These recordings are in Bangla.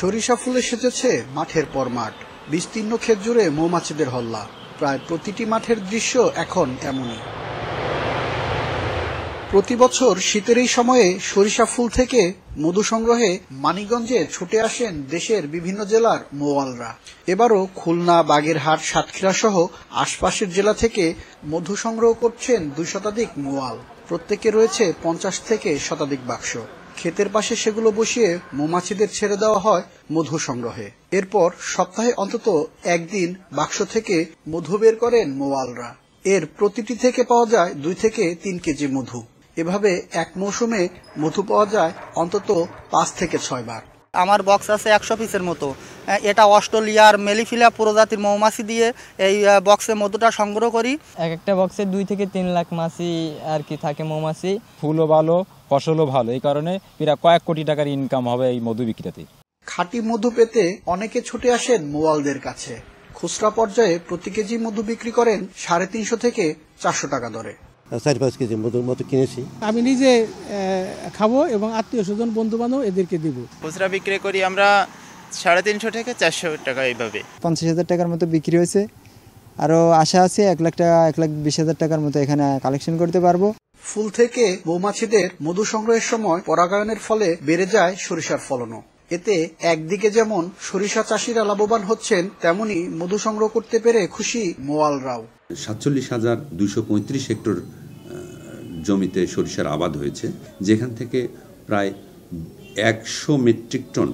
সরিষা ফুলে সেজেছে মাঠের পর মাঠ বিস্তীর্ণ ক্ষেত জুড়ে মৌমাছিদের হল্লা প্রায় প্রতিটি মাঠের দৃশ্য এখন এমনই প্রতি বছর শীতের এই সময়ে সরিষা ফুল থেকে মধু সংগ্রহে মানিগঞ্জে ছুটে আসেন দেশের বিভিন্ন জেলার মোয়ালরা এবারও খুলনা বাগেরহাট সাতক্ষীরা সহ আশপাশের জেলা থেকে মধু সংগ্রহ করছেন দুই শতাধিক মোয়াল প্রত্যেকে রয়েছে পঞ্চাশ থেকে শতাধিক বাক্স ক্ষেতের পাশে সেগুলো বসিয়ে মৌমাছিদের ছেড়ে দেওয়া হয় মধু সংগ্রহে এরপর সপ্তাহে অন্তত একদিন বাক্স থেকে মধু বের করেন মোয়ালরা এর প্রতিটি থেকে পাওয়া যায় দুই থেকে তিন কেজি মধু এভাবে এক মৌসুমে মধু পাওয়া যায় অন্তত পাঁচ থেকে ছয় বার আমার বক্স আছে একশো পিসের মতো এটা অস্ট্রেলিয়ার মেলিফিলা প্রজাতির মৌমাছি দিয়ে এই বক্সে মধুটা সংগ্রহ করি এক একটা বক্সে দুই থেকে তিন লাখ মাছি আর কি থাকে মৌমাছি ফুলও ভালো ফসলও ভালো এই কারণে প্রায় কয়েক কোটি টাকার ইনকাম হবে এই মধু বিক্রিতে খাঁটি মধু পেতে অনেকে ছুটে আসেন মোয়ালদের কাছে খুচরা পর্যায়ে প্রতি কেজি মধু বিক্রি করেন সাড়ে তিনশো থেকে চারশো টাকা দরে চার পাঁচ কেজি মধুর মতো কিনেছি আমি নিজে খাবো এবং আত্মীয় স্বজন বন্ধু বান্ধব এদেরকে দিব খুচরা বিক্রি করি আমরা সাড়ে তিনশো থেকে চারশো টাকা এইভাবে পঞ্চাশ হাজার টাকার মতো বিক্রি হয়েছে আরও আশা আছে এক লাখ টাকা এক লাখ বিশ হাজার টাকার মতো এখানে কালেকশন করতে পারবো ফুল থেকে মৌমাছিদের মধু সংগ্রহের সময় পরাগায়নের ফলে বেড়ে যায় সরিষার ফলনও এতে একদিকে যেমন সরিষা চাষিরা লাভবান হচ্ছেন তেমনি মধু সংগ্রহ করতে পেরে খুশি মোয়াল রাও সাতচল্লিশ হাজার দুশো পঁয়ত্রিশ হেক্টর জমিতে সরিষার আবাদ হয়েছে যেখান থেকে প্রায় একশো মেট্রিক টন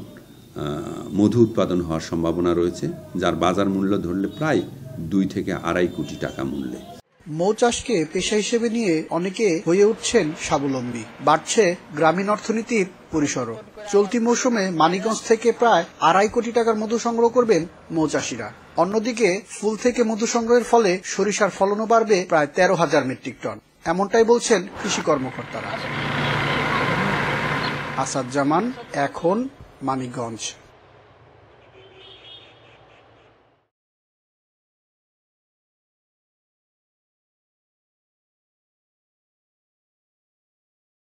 মধু উৎপাদন হওয়ার সম্ভাবনা রয়েছে যার বাজার মূল্য ধরলে প্রায় দুই থেকে আড়াই কোটি টাকা মূল্যে মৌচাষকে পেশা হিসেবে নিয়ে অনেকে হয়ে উঠছেন স্বাবলম্বী বাড়ছে গ্রামীণ অর্থনীতির পরিসর চলতি মৌসুমে মানিগঞ্জ থেকে প্রায় আড়াই কোটি টাকার মধু সংগ্রহ করবেন চাষিরা অন্যদিকে ফুল থেকে মধু সংগ্রহের ফলে সরিষার ফলনও বাড়বে প্রায় তেরো হাজার মেট্রিক টন এমনটাই বলছেন কৃষি কর্মকর্তারা আসাদ জামান এখন Mamigond.